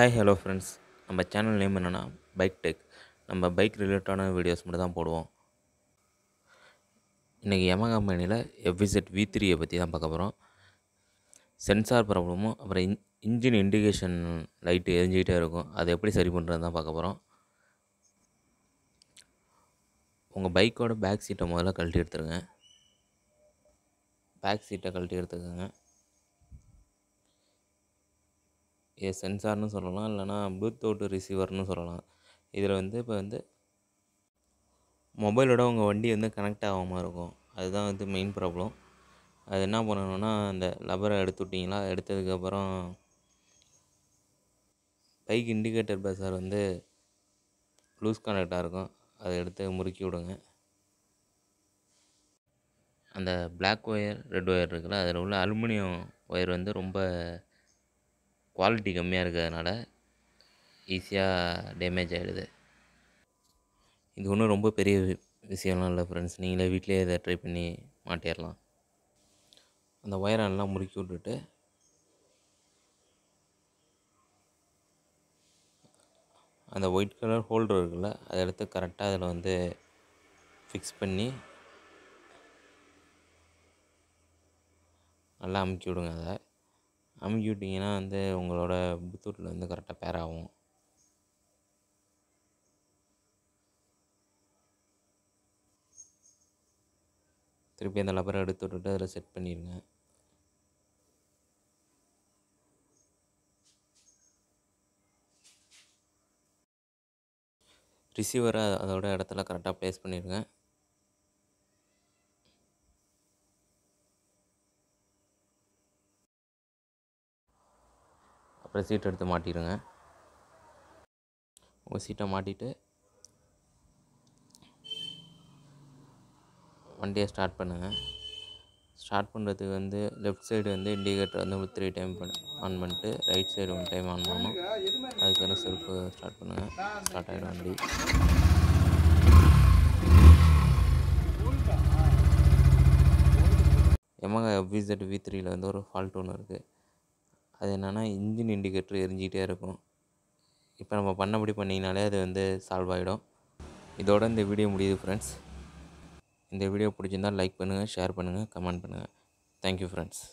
hi hello friends நம்ம channel name என்னென்னா bike tech நம்ம பைக் ரிலேட்டடான வீடியோஸ் மட்டும் தான் போடுவோம் இன்றைக்கி எம கம்பெனியில் எஃபிசெட் வி த்ரீயை பற்றி தான் பார்க்க போகிறோம் சென்சார் ப்ராப்ளமும் அப்புறம் இன் இன்ஜின் இண்டிகேஷன் லைட்டு எரிஞ்சிக்கிட்டே இருக்கும் அதை எப்படி சரி பண்ணுறது தான் பார்க்க போகிறோம் உங்கள் பைக்கோட பேக் சீட்டை முதல்ல கழட்டி எடுத்துருங்க பேக் சீட்டை கழட்டி எடுத்துக்கோங்க இது சென்சார்னு சொல்லலாம் இல்லைனா ப்ளூத்தூத் ரிசீவர்னு சொல்லலாம் இதில் வந்து இப்போ வந்து மொபைலோட உங்கள் வண்டி வந்து கனெக்ட் ஆகாமல் இருக்கும் அதுதான் வந்து மெயின் ப்ராப்ளம் அது என்ன பண்ணணும்னா அந்த லப்பரை எடுத்து விட்டிங்களா எடுத்ததுக்கப்புறம் பைக் இண்டிகேட்டர் பேசர் வந்து லூஸ் கனெக்டாக இருக்கும் அதை எடுத்து முறுக்கி விடுங்க அந்த பிளாக் ஒயர் ரெட் ஒயர் இருக்குல்ல அதில் உள்ள அலுமினியம் ஒயர் வந்து ரொம்ப குவாலிட்டி கம்மியாக இருக்கிறதுனால ஈஸியாக டேமேஜ் ஆகிடுது இது ஒன்றும் ரொம்ப பெரிய விஷயம்லாம் இல்லை ஃப்ரெண்ட்ஸ் நீங்களே வீட்டிலே இதை ட்ரை பண்ணி மாட்டிடலாம் அந்த ஒயரை நல்லா முறுக்கி விட்டுட்டு அந்த ஒயிட் கலர் ஹோல்டர் இருக்குல்ல அதை எடுத்து கரெக்டாக அதில் வந்து ஃபிக்ஸ் பண்ணி நல்லா அமுக்கி விடுங்க அதை அமுக்கி விட்டிங்கன்னா வந்து உங்களோட புத்தூட்டில் வந்து கரெக்டாக பேர் ஆகும் திருப்பி அந்த லப்பரை எடுத்து விட்டுட்டு அதில் செட் பண்ணிடுங்க ரிசீவரை அதோட இடத்துல கரெக்டாக ப்ளேஸ் பண்ணிடுங்க அப்புறம் சீட்டை எடுத்து மாட்டிடுங்க உங்கள் சீட்டை மாட்டிட்டு வண்டியை ஸ்டார்ட் பண்ணுங்கள் ஸ்டார்ட் பண்ணுறதுக்கு வந்து லெஃப்ட் சைடு வந்து இண்டிகேட்டர் வந்து த்ரீ டைம் ஆன் பண்ணிட்டு right side one time on பண்ணணும் அதுக்கப்புறம் செல்ஃபு ஸ்டார்ட் பண்ணுங்கள் ஸ்டார்ட் ஆகிடும் வண்டி எமகா விசட் வி த்ரீயில் வந்து ஒரு ஃபால்ட் ஒன்று இருக்குது அது என்னென்னா இன்ஜின் இண்டிகேட்ரு எரிஞ்சிக்கிட்டே இருக்கும் இப்போ நம்ம பண்ணபடி பண்ணிங்கனாலே அது வந்து சால்வ் ஆகிடும் இதோட இந்த வீடியோ முடியுது ஃப்ரெண்ட்ஸ் இந்த வீடியோ பிடிச்சிருந்தால் லைக் பண்ணுங்கள் ஷேர் பண்ணுங்கள் கமெண்ட் பண்ணுங்கள் தேங்க்யூ ஃப்ரெண்ட்ஸ்